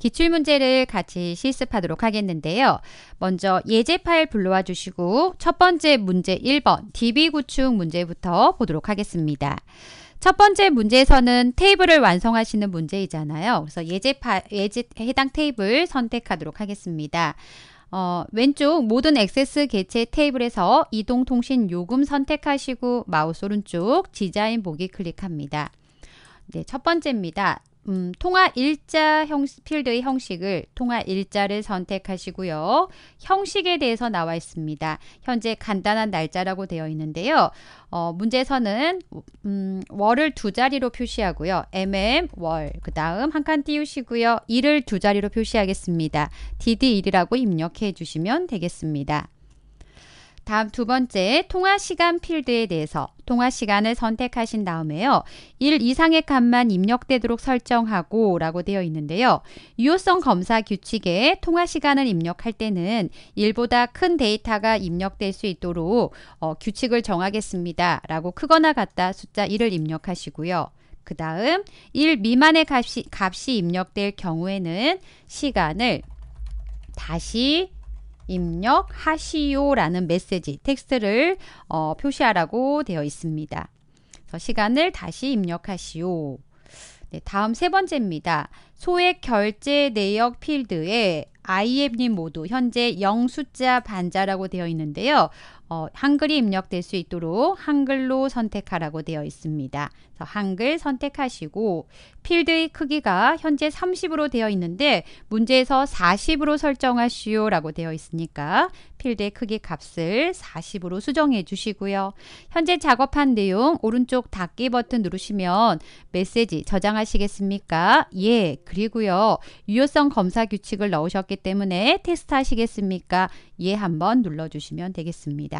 기출문제를 같이 실습하도록 하겠는데요. 먼저 예제 파일 불러와 주시고 첫 번째 문제 1번 DB 구축 문제부터 보도록 하겠습니다. 첫 번째 문제에서는 테이블을 완성하시는 문제이잖아요. 그래서 예제 파, 예제 해당 테이블 선택하도록 하겠습니다. 어, 왼쪽 모든 액세스 개체 테이블에서 이동통신 요금 선택하시고 마우스 오른쪽 디자인 보기 클릭합니다. 네, 첫 번째입니다. 음, 통화 일자 형, 필드의 형식을 통화 일자를 선택하시고요. 형식에 대해서 나와 있습니다. 현재 간단한 날짜라고 되어 있는데요. 어, 문제에서는 음, 월을 두 자리로 표시하고요. mm 월, 그 다음 한 칸 띄우시고요. 일을 두 자리로 표시하겠습니다. dd1이라고 입력해 주시면 되겠습니다. 다음 두 번째 통화 시간 필드에 대해서 통화 시간을 선택하신 다음에요. 1 이상의 값만 입력되도록 설정하고 라고 되어 있는데요. 유효성 검사 규칙에 통화 시간을 입력할 때는 1보다 큰 데이터가 입력될 수 있도록 어, 규칙을 정하겠습니다. 라고 크거나 같다 숫자 1을 입력하시고요. 그 다음 1 미만의 값이, 값이 입력될 경우에는 시간을 다시 입력하시오라는 메시지 텍스트를 어, 표시하라고 되어 있습니다. 그래서 시간을 다시 입력하시오. 네, 다음 세 번째입니다. 소액 결제 내역 필드에 IF님 모두 현재 0 숫자 반자라고 되어 있는데요. 어, 한글이 입력될 수 있도록 한글로 선택하라고 되어 있습니다. 한글 선택하시고 필드의 크기가 현재 30으로 되어 있는데 문제에서 40으로 설정하시오 라고 되어 있으니까 필드의 크기 값을 40으로 수정해 주시고요. 현재 작업한 내용 오른쪽 닫기 버튼 누르시면 메시지 저장하시겠습니까? 예 그리고요 유효성 검사 규칙을 넣으셨기 때문에 테스트 하시겠습니까? 예 한번 눌러주시면 되겠습니다.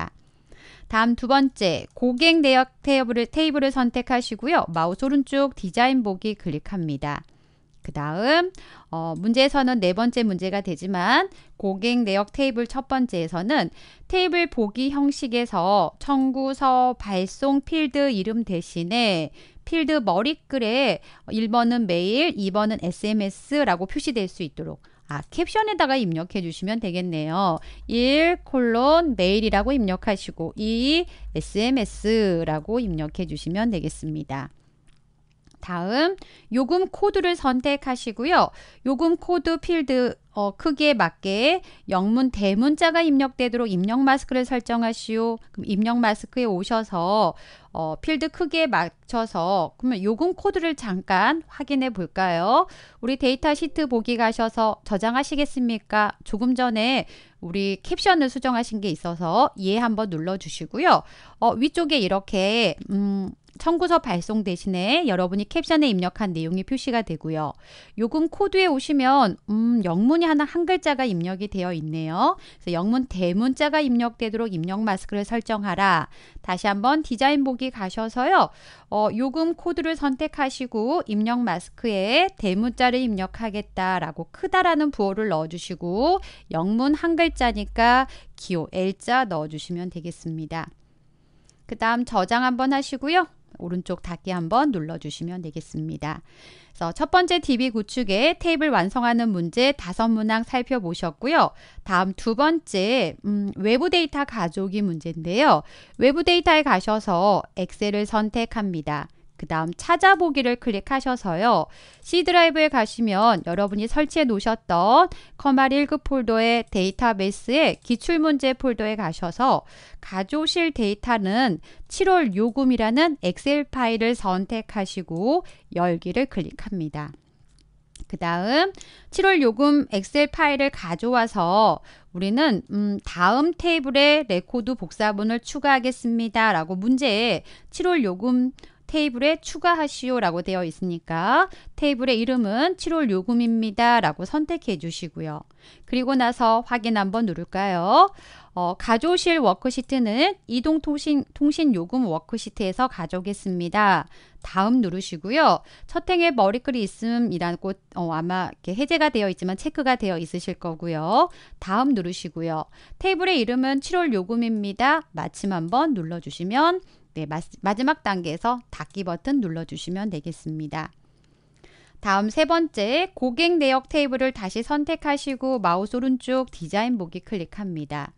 다음 두 번째, 고객 내역 테이블을, 테이블을 선택하시고요. 마우스 오른쪽 디자인 보기 클릭합니다. 그 다음 어, 문제에서는 네 번째 문제가 되지만 고객 내역 테이블 첫 번째에서는 테이블 보기 형식에서 청구서 발송 필드 이름 대신에 필드 머리글에 1번은 메일, 2번은 SMS라고 표시될 수 있도록 아, 캡션에다가 입력해 주시면 되겠네요. 1 콜론 메일이라고 입력하시고 2 SMS라고 입력해 주시면 되겠습니다. 다음 요금 코드를 선택하시고요. 요금 코드 필드 어, 크기에 맞게 영문 대문자가 입력되도록 입력 마스크를 설정하시오. 그럼 입력 마스크에 오셔서 어, 필드 크기에 맞춰서 그러면 요금 코드를 잠깐 확인해 볼까요? 우리 데이터 시트 보기 가셔서 저장하시겠습니까? 조금 전에 우리 캡션을 수정하신 게 있어서 예 한번 눌러 주시고요. 어, 위쪽에 이렇게 음, 청구서 발송 대신에 여러분이 캡션에 입력한 내용이 표시가 되고요. 요금 코드에 오시면 음, 영문이 하나 한 글자가 입력이 되어 있네요. 그래서 영문 대문자가 입력되도록 입력 마스크를 설정하라. 다시 한번 디자인 보기 가셔서요. 어, 요금 코드를 선택하시고 입력 마스크에 대문자를 입력하겠다라고 크다라는 부호를 넣어주시고 영문 한 글자니까 기호 L자 넣어주시면 되겠습니다. 그 다음 저장 한번 하시고요. 오른쪽 닫기 한번 눌러주시면 되겠습니다. 그래서 첫 번째 DB 구축에 테이블 완성하는 문제 다섯 문항 살펴보셨고요. 다음 두 번째 음, 외부 데이터 가져오기 문제인데요. 외부 데이터에 가셔서 엑셀을 선택합니다. 그 다음 찾아보기를 클릭하셔서요. C 드라이브에 가시면 여러분이 설치해 놓으셨던 커말 1급 폴더의 데이터베이스의 기출문제 폴더에 가셔서 가져오실 데이터는 7월 요금이라는 엑셀 파일을 선택하시고 열기를 클릭합니다. 그 다음 7월 요금 엑셀 파일을 가져와서 우리는 음, 다음 테이블에 레코드 복사본을 추가하겠습니다. 라고 문제에 7월 요금 테이블에 추가하시오라고 되어 있으니까 테이블의 이름은 7월 요금입니다. 라고 선택해 주시고요. 그리고 나서 확인 한번 누를까요? 어, 가져오실 워크시트는 이동통신 통신 요금 워크시트에서 가져오겠습니다. 다음 누르시고요. 첫 행에 머리글이 있음이라곳 어, 아마 이렇게 해제가 되어 있지만 체크가 되어 있으실 거고요. 다음 누르시고요. 테이블의 이름은 7월 요금입니다. 마침 한번 눌러주시면 네, 마지막 단계에서 닫기 버튼 눌러주시면 되겠습니다. 다음 세 번째 고객 내역 테이블을 다시 선택하시고 마우스 오른쪽 디자인 보기 클릭합니다.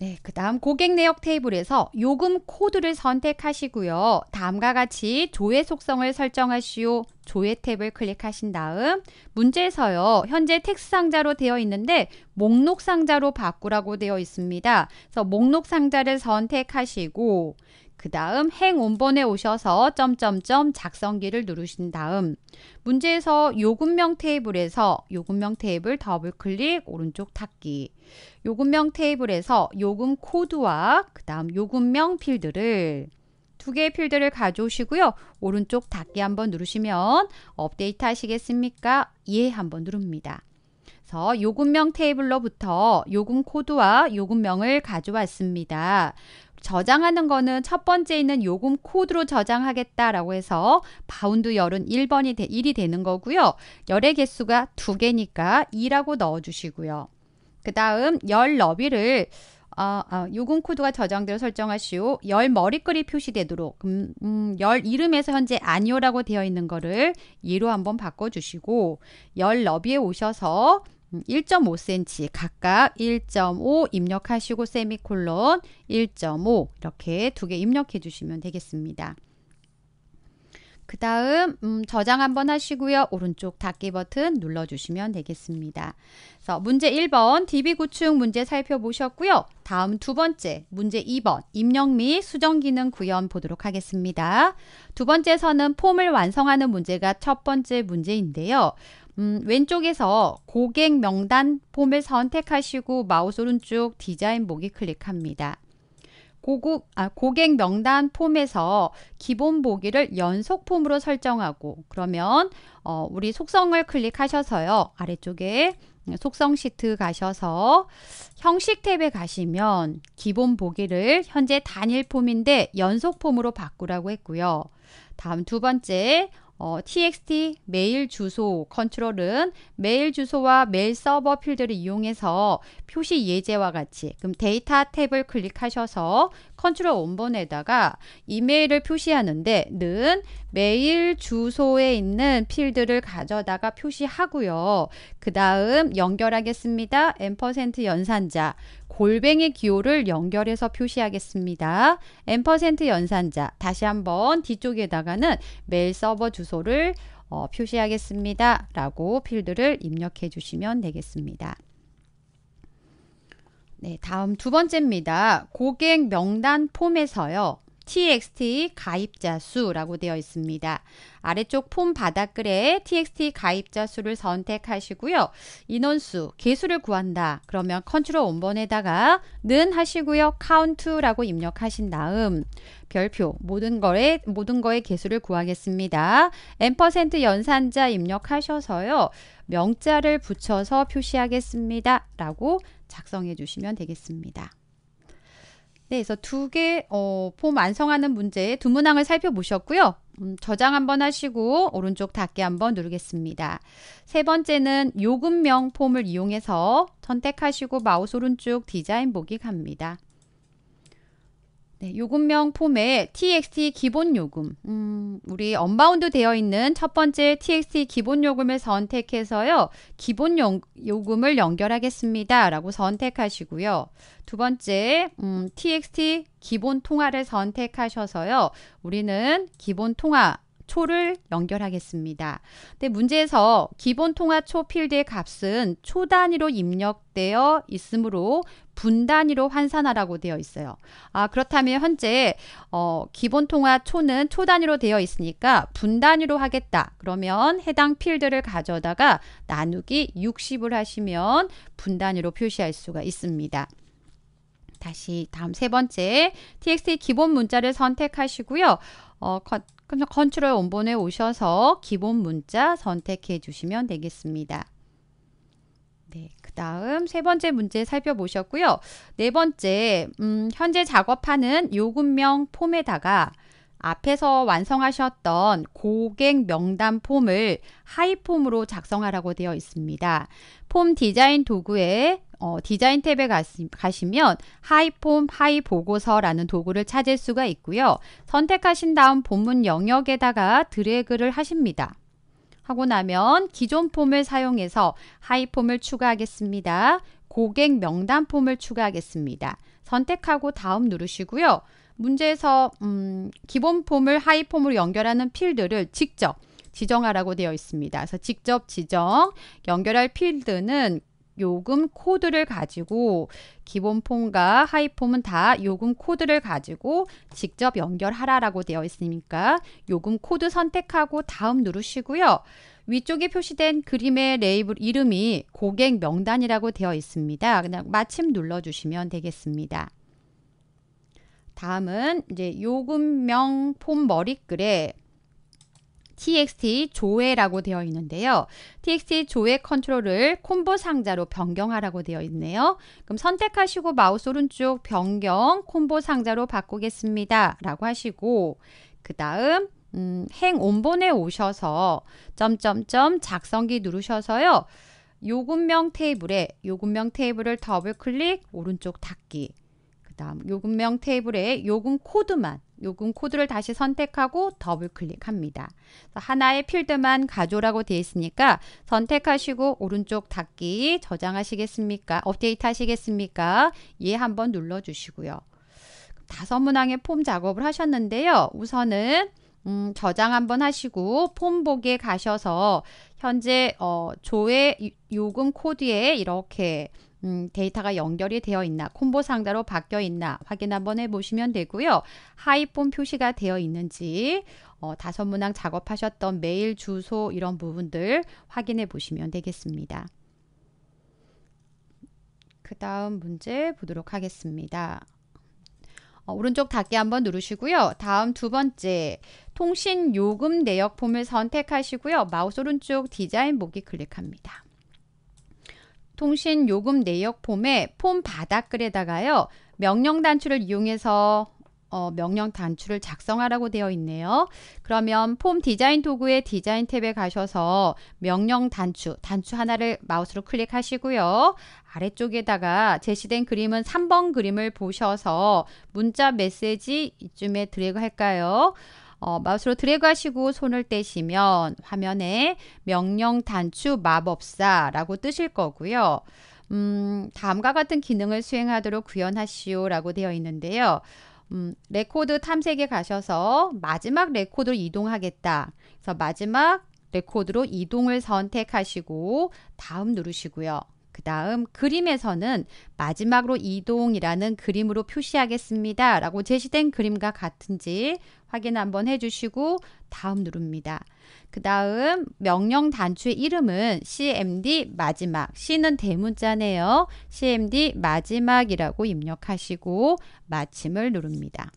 네, 그 다음 고객 내역 테이블에서 요금 코드를 선택하시고요. 다음과 같이 조회 속성을 설정하시오. 조회 탭을 클릭하신 다음 문제에서요. 현재 텍스 상자로 되어 있는데 목록 상자로 바꾸라고 되어 있습니다. 그래서 목록 상자를 선택하시고 그 다음 행온번에 오셔서 점점점 작성기를 누르신 다음 문제에서 요금명 테이블에서 요금명 테이블 더블 클릭 오른쪽 닫기 요금명 테이블에서 요금 코드와 그 다음 요금명 필드를 두 개의 필드를 가져오시고요. 오른쪽 닫기 한번 누르시면 업데이트 하시겠습니까? 예 한번 누릅니다. 그래서 요금명 테이블로부터 요금 코드와 요금명을 가져왔습니다. 저장하는 거는 첫 번째 있는 요금 코드로 저장하겠다라고 해서 바운드 열은 1번이 되, 1이 되는 거고요. 열의 개수가 두 개니까 2라고 넣어 주시고요. 그 다음 열 너비를 어, 어, 요금 코드가 저장되어 설정하시오. 열 머리글이 표시되도록 음, 음, 열 이름에서 현재 아니오라고 되어 있는 거를 2로 한번 바꿔주시고 열 너비에 오셔서 1.5cm 각각 1.5 입력하시고 세미콜론 1.5 이렇게 두 개 입력해 주시면 되겠습니다. 그 다음 음, 저장 한번 하시고요. 오른쪽 닫기 버튼 눌러주시면 되겠습니다. 그래서 문제 1번 DB 구축 문제 살펴보셨고요. 다음 두 번째 문제 2번 입력 및 수정 기능 구현 보도록 하겠습니다. 두 번째에서는 폼을 완성하는 문제가 첫 번째 문제인데요. 음, 왼쪽에서 고객 명단 폼을 선택하시고 마우스 오른쪽 디자인 보기 클릭합니다. 고국, 아, 고객 명단 폼에서 기본 보기를 연속 폼으로 설정하고 그러면 어, 우리 속성을 클릭하셔서요. 아래쪽에 속성 시트 가셔서 형식 탭에 가시면 기본 보기를 현재 단일 폼인데 연속 폼으로 바꾸라고 했고요. 다음 두 번째 어, txt 메일 주소 컨트롤은 메일 주소와 메일 서버 필드를 이용해서 표시 예제와 같이 그럼 데이터 탭을 클릭하셔서 컨트롤 원본에다가 이메일을 표시하는데 는 메일 주소에 있는 필드를 가져다가 표시하고요. 그 다음 연결하겠습니다. M% 연산자 골뱅이 기호를 연결해서 표시하겠습니다. M% 연산자 다시 한번 뒤쪽에다가는 메일 서버 주소를 어, 표시하겠습니다. 라고 필드를 입력해 주시면 되겠습니다. 네, 다음 두 번째입니다. 고객 명단 폼에서요. txt 가입자 수라고 되어 있습니다. 아래쪽 폼 바닥글에 txt 가입자 수를 선택하시고요. 인원수, 개수를 구한다. 그러면 컨트롤 원번에다가 는 하시고요. 카운트라고 입력하신 다음 별표 모든 거에 모든 거의 개수를 구하겠습니다. n% 연산자 입력하셔서요. 명자를 붙여서 표시하겠습니다. 라고 작성해 주시면 되겠습니다. 네, 그래서 두 개, 어, 폼 완성하는 문제 두 문항을 살펴보셨고요. 음, 저장 한번 하시고 오른쪽 닫기 한번 누르겠습니다. 세 번째는 요금명 폼을 이용해서 선택하시고 마우스 오른쪽 디자인 보기 갑니다. 네, 요금명 폼에 txt 기본 요금 음, 우리 언바운드 되어 있는 첫 번째 txt 기본 요금을 선택해서요 기본 요, 요금을 연결하겠습니다 라고 선택하시고요 두 번째 음, txt 기본 통화를 선택하셔서요 우리는 기본 통화 초를 연결하겠습니다. 근데 네, 문제에서 기본 통화 초 필드의 값은 초 단위로 입력되어 있으므로 분 단위로 환산하라고 되어 있어요. 아 그렇다면 현재 어, 기본 통화 초는 초 단위로 되어 있으니까 분 단위로 하겠다. 그러면 해당 필드를 가져다가 나누기 60을 하시면 분 단위로 표시할 수가 있습니다. 다시 다음 세 번째 txt 기본 문자를 선택하시고요. 어, 그래서 컨트롤 원본에 오셔서 기본 문자 선택해 주시면 되겠습니다. 네, 그 다음 세 번째 문제 살펴보셨고요. 네 번째, 음, 현재 작업하는 요금명 폼에다가 앞에서 완성하셨던 고객 명단 폼을 하이 폼으로 작성하라고 되어 있습니다. 폼 디자인 도구에 어, 디자인 탭에 가시, 면 하이폼 하이 보고서라는 도구를 찾을 수가 있고요. 선택하신 다음 본문 영역에다가 드래그를 하십니다. 하고 나면 기존 폼을 사용해서 하이폼을 추가하겠습니다. 고객 명단 폼을 추가하겠습니다. 선택하고 다음 누르시고요. 문제에서 음, 기본 폼을 하이 폼으로 연결하는 필드를 직접 지정하라고 되어 있습니다. 그래서 직접 지정, 연결할 필드는 요금 코드를 가지고 기본 폼과 하이 폼은 다 요금 코드를 가지고 직접 연결하라라고 되어 있으니까 요금 코드 선택하고 다음 누르시고요. 위쪽에 표시된 그림의 레이블 이름이 고객 명단이라고 되어 있습니다. 그냥 마침 눌러주시면 되겠습니다. 다음은 이제 요금명 폼 머리글에 txt 조회라고 되어 있는데요. txt 조회 컨트롤을 콤보 상자로 변경하라고 되어 있네요. 그럼 선택하시고 마우스 오른쪽 변경 콤보 상자로 바꾸겠습니다. 라고 하시고 그 다음 음, 행 온본에 오셔서 점점점 작성기 누르셔서요. 요금명 테이블에 요금명 테이블을 더블 클릭 오른쪽 닫기 그 다음 요금명 테이블에 요금 코드만 요금 코드를 다시 선택하고 더블 클릭합니다. 하나의 필드만 가져라고 되어 있으니까 선택하시고 오른쪽 닫기 저장하시겠습니까? 업데이트 하시겠습니까? 예 한번 눌러주시고요. 다섯 문항의 폼 작업을 하셨는데요. 우선은 음, 저장 한번 하시고 폼보기에 가셔서 현재 어, 조회 요금 코드에 이렇게 음, 데이터가 연결이 되어 있나 콤보 상자로 바뀌어 있나 확인 한번 해보시면 되고요. 하이폰 표시가 되어 있는지 어, 다섯 문항 작업하셨던 메일 주소 이런 부분들 확인해 보시면 되겠습니다. 그 다음 문제 보도록 하겠습니다. 어, 오른쪽 닫기 한번 누르시고요. 다음 두 번째 통신 요금 내역 폼을 선택하시고요. 마우스 오른쪽 디자인 보기 클릭합니다. 통신 요금 내역 폼에폼 바닥글에다가요. 명령 단추를 이용해서 어, 명령 단추를 작성하라고 되어 있네요. 그러면 폼 디자인 도구의 디자인 탭에 가셔서 명령 단추, 단추 하나를 마우스로 클릭하시고요. 아래쪽에다가 제시된 그림은 3번 그림을 보셔서 문자 메시지 이쯤에 드래그 할까요? 어, 마우스로 드래그 하시고 손을 떼시면 화면에 명령 단추 마법사라고 뜨실 거고요. 음, 다음과 같은 기능을 수행하도록 구현하시오 라고 되어 있는데요. 음, 레코드 탐색에 가셔서 마지막 레코드로 이동하겠다. 그래서 마지막 레코드로 이동을 선택하시고 다음 누르시고요. 그 다음 그림에서는 마지막으로 이동이라는 그림으로 표시하겠습니다. 라고 제시된 그림과 같은지 확인 한번 해주시고 다음 누릅니다. 그 다음 명령 단추의 이름은 cmd 마지막 c는 대문자네요. cmd 마지막이라고 입력하시고 마침을 누릅니다.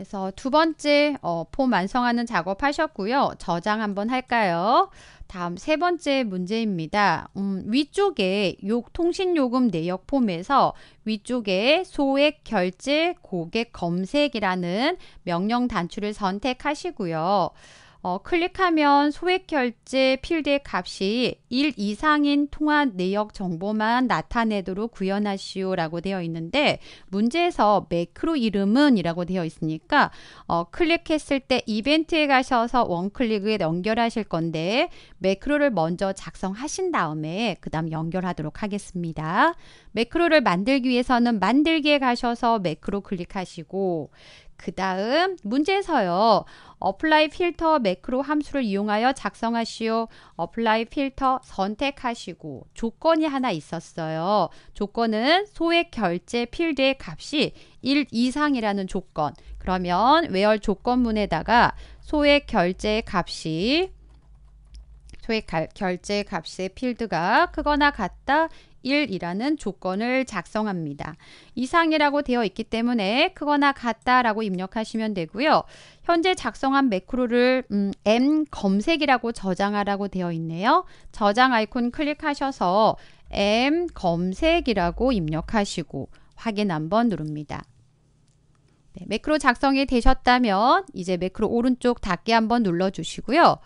그래서 두 번째 어, 폼 완성하는 작업 하셨고요. 저장 한번 할까요? 다음 세 번째 문제입니다. 음, 위쪽에 욕 통신요금 내역 폼에서 위쪽에 소액 결제 고객 검색이라는 명령 단추를 선택하시고요. 어, 클릭하면 소액 결제 필드의 값이 1 이상인 통화 내역 정보만 나타내도록 구현하시오 라고 되어 있는데 문제에서 매크로 이름은 이라고 되어 있으니까 어, 클릭했을 때 이벤트에 가셔서 원클릭에 연결하실 건데 매크로를 먼저 작성하신 다음에 그 다음 연결하도록 하겠습니다. 매크로를 만들기 위해서는 만들기에 가셔서 매크로 클릭하시고 그 다음 문제에서요. a p p l 필터 매크로 함수를 이용하여 작성하시오. 어플라이 필터 선택하시고 조건이 하나 있었어요. 조건은 소액 결제 필드의 값이 1 이상이라는 조건. 그러면 외열 조건문에다가 소액 결제 값이 소액 결제 값의 필드가 크거나 같다 1이라는 조건을 작성합니다. 이상이라고 되어 있기 때문에 크거나 같다라고 입력하시면 되고요. 현재 작성한 매크로를 음, M 검색이라고 저장하라고 되어 있네요. 저장 아이콘 클릭하셔서 M 검색이라고 입력하시고 확인 한번 누릅니다. 네, 매크로 작성이 되셨다면 이제 매크로 오른쪽 닫기 한번 눌러주시고요.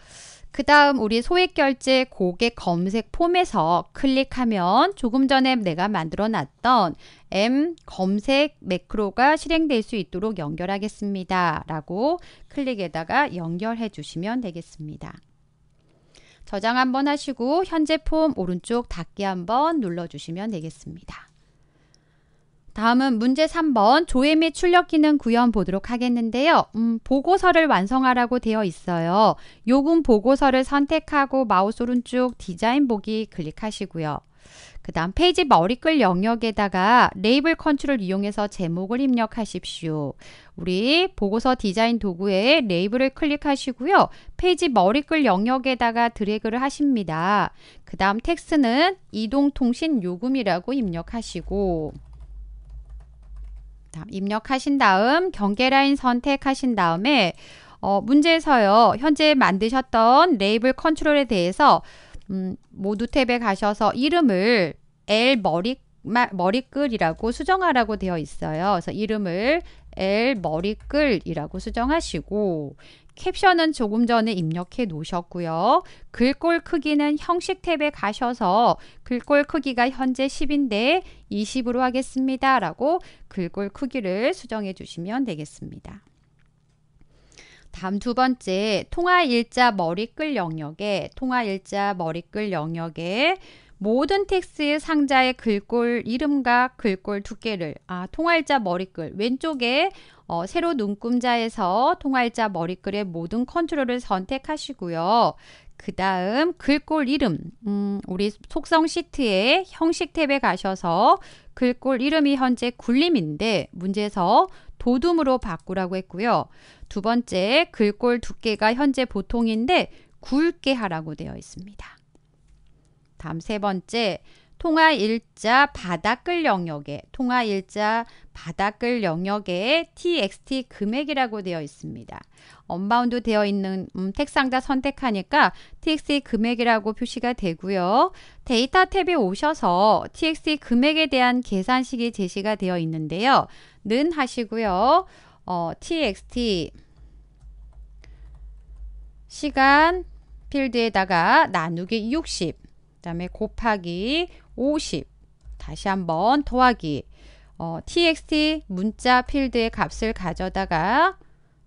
그 다음 우리 소액결제 고객 검색 폼에서 클릭하면 조금 전에 내가 만들어 놨던 M 검색 매크로가 실행될 수 있도록 연결하겠습니다. 라고 클릭에다가 연결해 주시면 되겠습니다. 저장 한번 하시고 현재 폼 오른쪽 닫기 한번 눌러주시면 되겠습니다. 다음은 문제 3번 조회 및 출력 기능 구현 보도록 하겠는데요. 음, 보고서를 완성하라고 되어 있어요. 요금 보고서를 선택하고 마우스 오른쪽 디자인 보기 클릭하시고요. 그 다음 페이지 머리글 영역에다가 레이블 컨트롤 이용해서 제목을 입력하십시오. 우리 보고서 디자인 도구에 레이블을 클릭하시고요. 페이지 머리글 영역에다가 드래그를 하십니다. 그 다음 텍스는 이동통신 요금이라고 입력하시고 입력하신 다음 경계라인 선택하신 다음에 어, 문제에서요. 현재 만드셨던 레이블 컨트롤에 대해서 음, 모두 탭에 가셔서 이름을 L 머리 머리글이라고 수정하라고 되어 있어요. 그래서 이름을 L 머리글이라고 수정하시고 캡션은 조금 전에 입력해 놓으셨고요. 글꼴 크기는 형식 탭에 가셔서 글꼴 크기가 현재 10인데 20으로 하겠습니다. 라고 글꼴 크기를 수정해 주시면 되겠습니다. 다음 두 번째 통화 일자 머리글 영역에 통화 일자 머리글 영역에 모든 텍스의 상자의 글꼴 이름과 글꼴 두께를 아 통할자 머리글 왼쪽에 어, 세로 눈금자에서 통할자 머리글의 모든 컨트롤을 선택하시고요. 그 다음 글꼴 이름 음, 우리 속성 시트의 형식 탭에 가셔서 글꼴 이름이 현재 굴림인데 문제에서 도둠으로 바꾸라고 했고요. 두 번째 글꼴 두께가 현재 보통인데 굵게 하라고 되어 있습니다. 다음 세 번째 통화 일자 바닥글 영역에 통화 일자 바닥글 영역에 txt 금액이라고 되어 있습니다. 언바운드 되어 있는 음, 택상자 선택하니까 txt 금액이라고 표시가 되고요. 데이터 탭에 오셔서 txt 금액에 대한 계산식이 제시가 되어 있는데요. 는 하시고요. 어, txt 시간 필드에다가 나누기 60 다음에 곱하기 50 다시 한번 더하기 어, txt 문자 필드의 값을 가져다가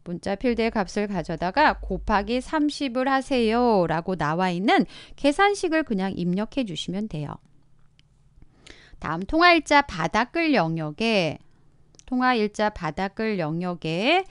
문자 필드의 값을 가져다가 곱하기 30을 하세요 라고 나와 있는 계산식을 그냥 입력해 주시면 돼요. 다음 통화일자 바닥글 영역에 통화일자 바닥글 영역에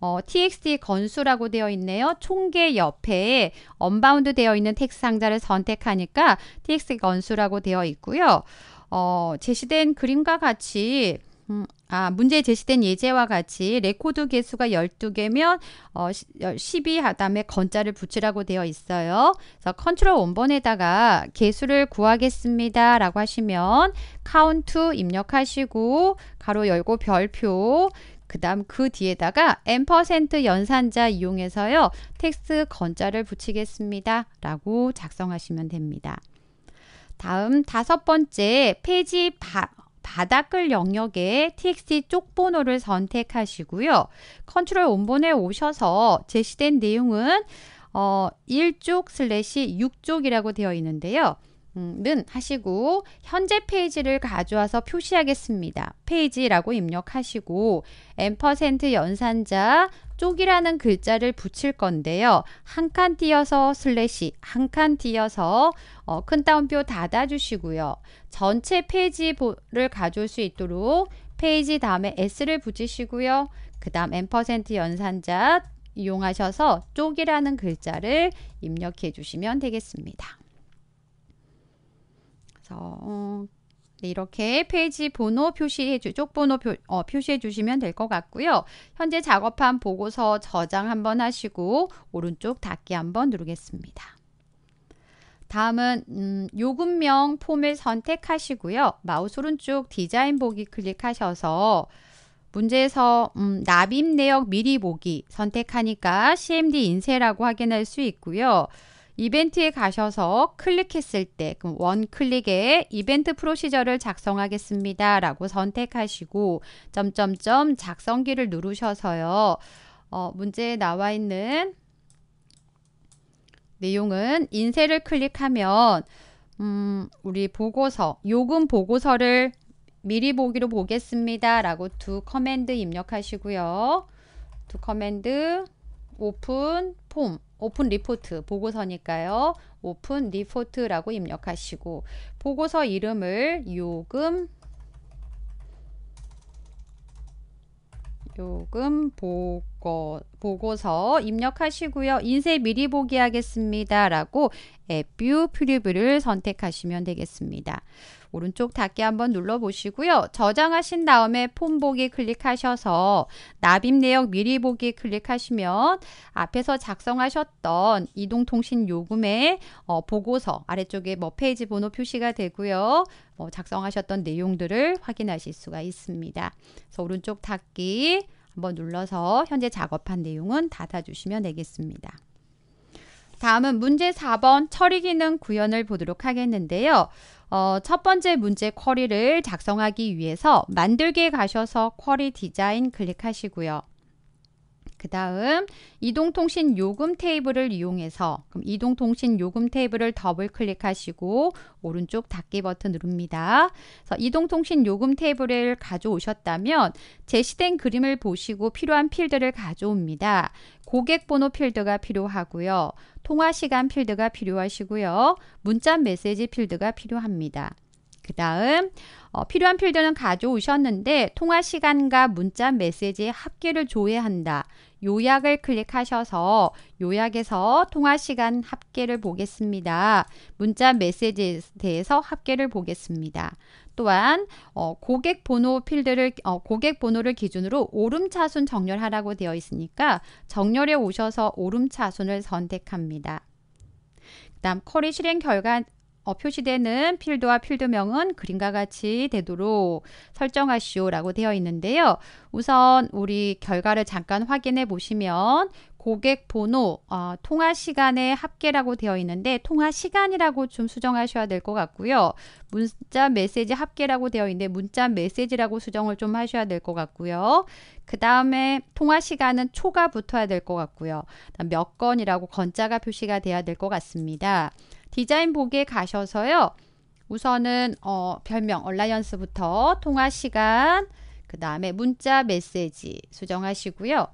어, txt 건수라고 되어 있네요. 총계 옆에 언바운드 되어 있는 텍스트 상자를 선택하니까 txt 건수라고 되어 있고요. 어, 제시된 그림과 같이 음, 아, 문제에 제시된 예제와 같이 레코드 개수가 12개면 어, 12 하다음에 건자를 붙이라고 되어 있어요. 그래서 컨트롤 원번에다가 개수를 구하겠습니다. 라고 하시면 카운트 입력하시고 가로 열고 별표 그 다음 그 뒤에다가 n% 연산자 이용해서요. 텍스트 건자를 붙이겠습니다. 라고 작성하시면 됩니다. 다음 다섯 번째 페이지 바, 바닥글 영역에 txt 쪽 번호를 선택하시고요. 컨트롤 원본에 오셔서 제시된 내용은 어, 1쪽 슬래시 6쪽이라고 되어 있는데요. 는 하시고 현재 페이지를 가져와서 표시하겠습니다. 페이지라고 입력하시고 앰 연산자 쪽이라는 글자를 붙일 건데요. 한 칸 띄어서 슬래시 한 칸 띄어서 어, 큰 따옴표 닫아주시고요. 전체 페이지를 가져올 수 있도록 페이지 다음에 S를 붙이시고요. 그 다음 앰 연산자 이용하셔서 쪽이라는 글자를 입력해 주시면 되겠습니다. 그래서 어, 네, 이렇게 페이지 번호 표시해 주, 쪽 번호 표, 어, 표시해 주시면 될 것 같고요. 현재 작업한 보고서 저장 한번 하시고 오른쪽 닫기 한번 누르겠습니다. 다음은 음, 요금명 폼을 선택하시고요. 마우스 오른쪽 디자인 보기 클릭하셔서 문제에서 음, 납입 내역 미리 보기 선택하니까 CMD 인쇄라고 확인할 수 있고요. 이벤트에 가셔서 클릭했을 때 그럼 원 클릭에 이벤트 프로시저를 작성하겠습니다. 라고 선택하시고 점점점 작성기를 누르셔서요. 어, 문제에 나와 있는 내용은 인쇄를 클릭하면 음, 우리 보고서, 요금 보고서를 미리 보기로 보겠습니다. 라고 두 커맨드 입력하시고요. 두 커맨드 오픈 폼 오픈 리포트 보고서니까요. 오픈 리포트라고 입력하시고 보고서 이름을 요금 요금 보고, 보고서 입력하시고요. 인쇄 미리 보기 하겠습니다. 라고 에뷰 프리뷰를 선택하시면 되겠습니다. 오른쪽 닫기 한번 눌러보시고요. 저장하신 다음에 폼 보기 클릭하셔서 납입 내역 미리 보기 클릭하시면 앞에서 작성하셨던 이동통신 요금의 어, 보고서 아래쪽에 뭐 페이지 번호 표시가 되고요. 어, 작성하셨던 내용들을 확인하실 수가 있습니다. 그래서 오른쪽 닫기 한번 눌러서 현재 작업한 내용은 닫아주시면 되겠습니다. 다음은 문제 4번 처리 기능 구현을 보도록 하겠는데요. 어, 첫 번째 문제 쿼리를 작성하기 위해서 만들기에 가셔서 쿼리 디자인 클릭하시고요. 그 다음 이동통신 요금 테이블을 이용해서 그럼 이동통신 요금 테이블을 더블 클릭하시고 오른쪽 닫기 버튼 누릅니다. 그래서 이동통신 요금 테이블을 가져오셨다면 제시된 그림을 보시고 필요한 필드를 가져옵니다. 고객 번호 필드가 필요하고요. 통화 시간 필드가 필요하시고요. 문자 메시지 필드가 필요합니다. 그 다음 어, 필요한 필드는 가져오셨는데 통화 시간과 문자 메시지의 합계를 조회한다. 요약을 클릭하셔서 요약에서 통화 시간 합계를 보겠습니다. 문자 메시지에 대해서 합계를 보겠습니다. 또한 어, 고객 번호 필드를 어, 고객 번호를 기준으로 오름차순 정렬하라고 되어 있으니까 정렬에 오셔서 오름차순을 선택합니다. 그 다음 쿼리 실행 결과 어, 표시되는 필드와 필드명은 그림과 같이 되도록 설정하시오라고 되어 있는데요. 우선 우리 결과를 잠깐 확인해 보시면 고객 번호, 어, 통화 시간의 합계라고 되어 있는데 통화 시간이라고 좀 수정하셔야 될 것 같고요. 문자 메시지 합계라고 되어 있는데 문자 메시지라고 수정을 좀 하셔야 될 것 같고요. 그 다음에 통화 시간은 초가 붙어야 될 것 같고요. 몇 건이라고 건자가 표시가 돼야 될 것 같습니다. 디자인복에 가셔서요. 우선은 어, 별명 얼라이언스부터 통화 시간, 그 다음에 문자 메시지 수정하시고요.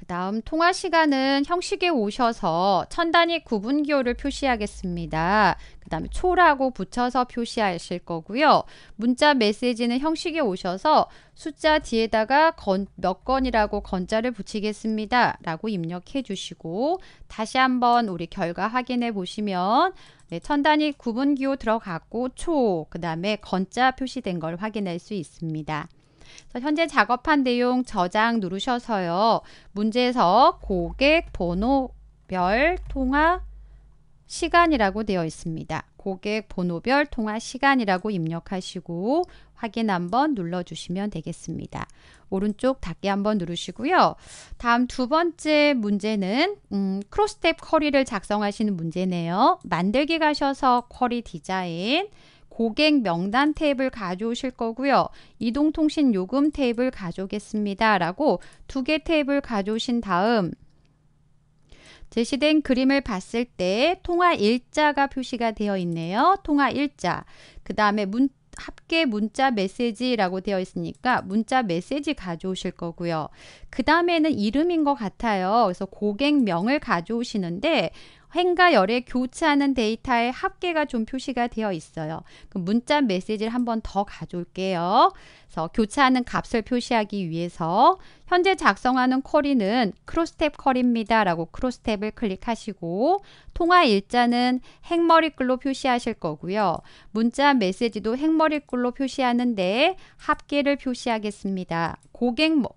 그 다음 통화 시간은 형식에 오셔서 천 단위 구분기호를 표시하겠습니다. 그 다음에 초라고 붙여서 표시하실 거고요. 문자 메시지는 형식에 오셔서 숫자 뒤에다가 건, 몇 건이라고 건자를 붙이겠습니다. 라고 입력해 주시고 다시 한번 우리 결과 확인해 보시면 네, 천 단위 구분기호 들어갔고 초, 그 다음에 건자 표시된 걸 확인할 수 있습니다. 현재 작업한 내용 저장 누르셔서요. 문제에서 고객 번호별 통화 시간이라고 되어 있습니다. 고객 번호별 통화 시간이라고 입력하시고 확인 한번 눌러주시면 되겠습니다. 오른쪽 닫기 한번 누르시고요. 다음 두 번째 문제는 음, 크로스탭 커리를 작성하시는 문제네요. 만들기 가셔서 커리 디자인 고객 명단 테이블 가져오실 거고요. 이동통신 요금 테이블 가져오겠습니다. 라고 두 개 테이블 가져오신 다음 제시된 그림을 봤을 때 통화 일자가 표시가 되어 있네요. 통화 일자. 그 다음에 문, 합계 문자 메시지라고 되어 있으니까 문자 메시지 가져오실 거고요. 그 다음에는 이름인 것 같아요. 그래서 고객명을 가져오시는데 행과 열에 교차하는 데이터의 합계가 좀 표시가 되어 있어요. 문자 메시지를 한번더 가져올게요. 그래서 교차하는 값을 표시하기 위해서 현재 작성하는 쿼리는 크로스탭 쿼리입니다. 라고 크로스탭을 클릭하시고 통화 일자는 행머리글로 표시하실 거고요. 문자 메시지도 행머리글로 표시하는데 합계를 표시하겠습니다. 고객 뭐,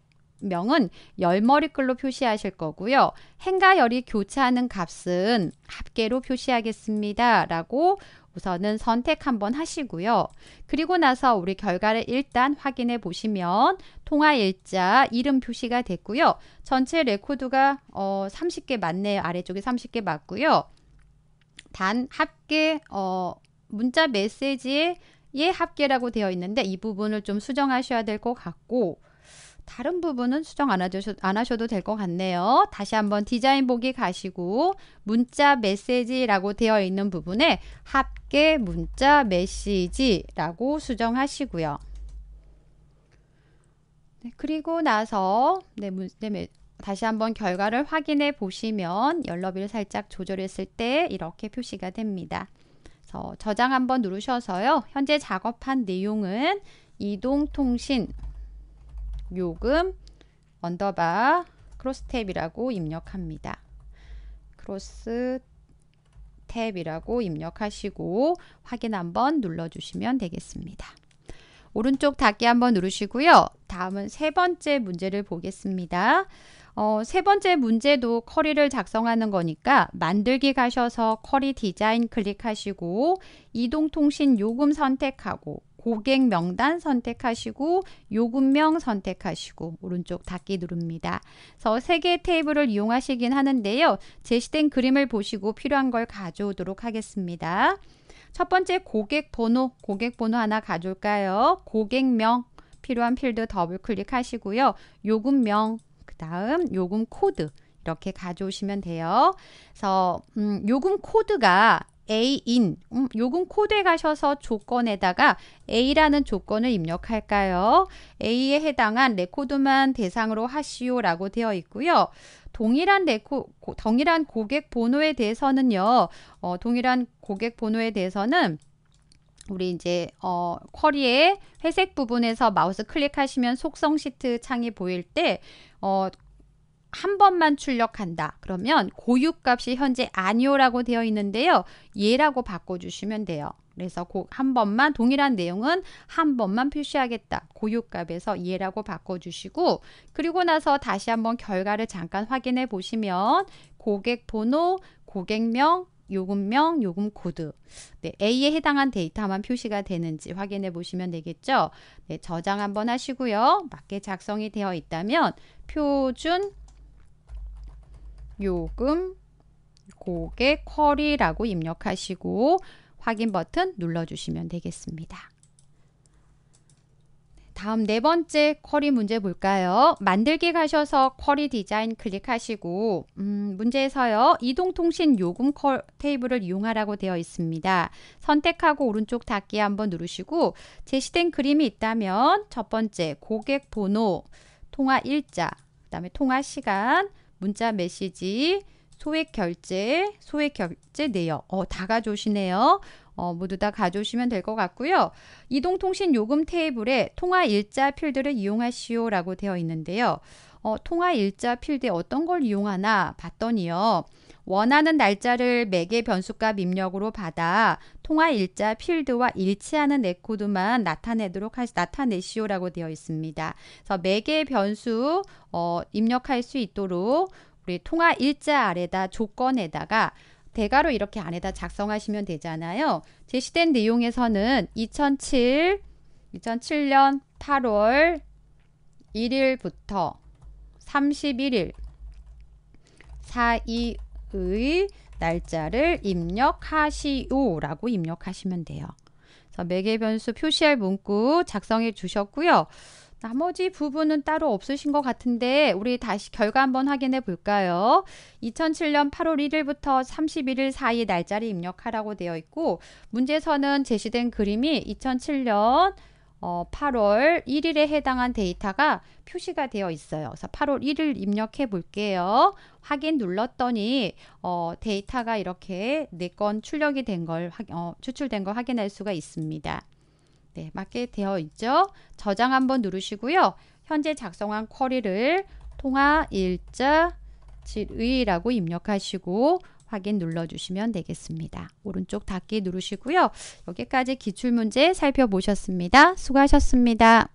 명은 열머리글로 표시하실 거고요. 행과 열이 교차하는 값은 합계로 표시하겠습니다. 라고 우선은 선택 한번 하시고요. 그리고 나서 우리 결과를 일단 확인해 보시면 통화일자 이름 표시가 됐고요. 전체 레코드가 어, 30개 맞네요. 아래쪽에 30개 맞고요. 단 합계 어, 문자 메시지에예 합계라고 되어 있는데 이 부분을 좀 수정하셔야 될 것 같고 다른 부분은 수정 안 하셔도, 안 하셔도 될 것 같네요. 다시 한번 디자인 보기 가시고 문자 메시지라고 되어 있는 부분에 합계 문자 메시지라고 수정하시고요. 네, 그리고 나서 네, 문, 네, 다시 한번 결과를 확인해 보시면 연러비를 살짝 조절했을 때 이렇게 표시가 됩니다. 저장 한번 누르셔서요. 현재 작업한 내용은 이동통신 요금 언더바 크로스 탭이라고 입력합니다. 크로스 탭이라고 입력하시고 확인 한번 눌러주시면 되겠습니다. 오른쪽 닫기 한번 누르시고요. 다음은 세 번째 문제를 보겠습니다. 어, 세 번째 문제도 커리를 작성하는 거니까 만들기 가셔서 커리 디자인 클릭하시고 이동통신 요금 선택하고 고객 명단 선택하시고 요금명 선택하시고 오른쪽 닫기 누릅니다. 그래서 세 개의 테이블을 이용하시긴 하는데요. 제시된 그림을 보시고 필요한 걸 가져오도록 하겠습니다. 첫 번째 고객 번호, 고객 번호 하나 가져올까요? 고객명 필요한 필드 더블 클릭하시고요. 요금명, 그 다음 요금 코드 이렇게 가져오시면 돼요. 그래서 음, 요금 코드가 A인 음, 요금 코드에 가셔서 조건에다가 A라는 조건을 입력할까요? A에 해당한 레코드만 대상으로 하시오라고 되어 있고요. 동일한 레코 고, 동일한 고객 번호에 대해서는요. 어, 동일한 고객 번호에 대해서는 우리 이제 어, 쿼리의 회색 부분에서 마우스 클릭하시면 속성 시트 창이 보일 때 어, 한 번만 출력한다. 그러면 고유값이 현재 아니오라고 되어 있는데요. 예라고 바꿔주시면 돼요. 그래서 한 번만 동일한 내용은 한 번만 표시하겠다. 고유값에서 예라고 바꿔주시고 그리고 나서 다시 한번 결과를 잠깐 확인해 보시면 고객 번호, 고객명, 요금명, 요금 코드. 네, A에 해당한 데이터만 표시가 되는지 확인해 보시면 되겠죠. 네, 저장 한번 하시고요. 맞게 작성이 되어 있다면 표준 요금, 고객, 쿼리라고 입력하시고 확인 버튼 눌러주시면 되겠습니다. 다음 네 번째 쿼리 문제 볼까요? 만들기 가셔서 쿼리 디자인 클릭하시고 음, 문제에서요. 이동통신 요금 테이블을 이용하라고 되어 있습니다. 선택하고 오른쪽 닫기 한번 누르시고 제시된 그림이 있다면 첫 번째 고객 번호, 통화 일자, 그 다음에 통화 시간, 문자 메시지, 소액 결제, 소액 결제 내역. 어, 다 가져오시네요. 어, 모두 다 가져오시면 될 것 같고요. 이동통신 요금 테이블에 통화 일자 필드를 이용하시오라고 되어 있는데요. 어, 통화 일자 필드에 어떤 걸 이용하나 봤더니요. 원하는 날짜를 매개 변수값 입력으로 받아 통화 일자 필드와 일치하는 에코드만 나타내도록 하시, 나타내시오라고 되어 있습니다. 그래서 매개 변수 어, 입력할 수 있도록 우리 통화 일자 아래다 조건에다가 대괄호 이렇게 안에다 작성하시면 되잖아요. 제시된 내용에서는 2007 2007년 8월 1일부터 31일 4 2의 그 날짜를 입력하시오라고 입력하시면 돼요. 그래서 매개 변수 표시할 문구 작성해 주셨고요. 나머지 부분은 따로 없으신 것 같은데 우리 다시 결과 한번 확인해 볼까요? 2007년 8월 1일부터 31일 사이 날짜를 입력하라고 되어 있고 문제에서는 제시된 그림이 2007년 어, 8월 1일에 해당한 데이터가 표시가 되어 있어요. 그래서 8월 1일 입력해 볼게요. 확인 눌렀더니 어, 데이터가 이렇게 4건 출력이 된걸 어, 추출된 걸 확인할 수가 있습니다. 네, 맞게 되어 있죠. 저장 한번 누르시고요. 현재 작성한 쿼리를 통화 일자 질의라고 입력하시고 확인 눌러주시면 되겠습니다. 오른쪽 닫기 누르시고요. 여기까지 기출문제 살펴보셨습니다. 수고하셨습니다.